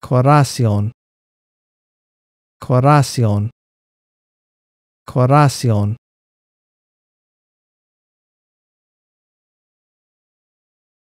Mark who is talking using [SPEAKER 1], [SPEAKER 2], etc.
[SPEAKER 1] corazón, corazón, corazón.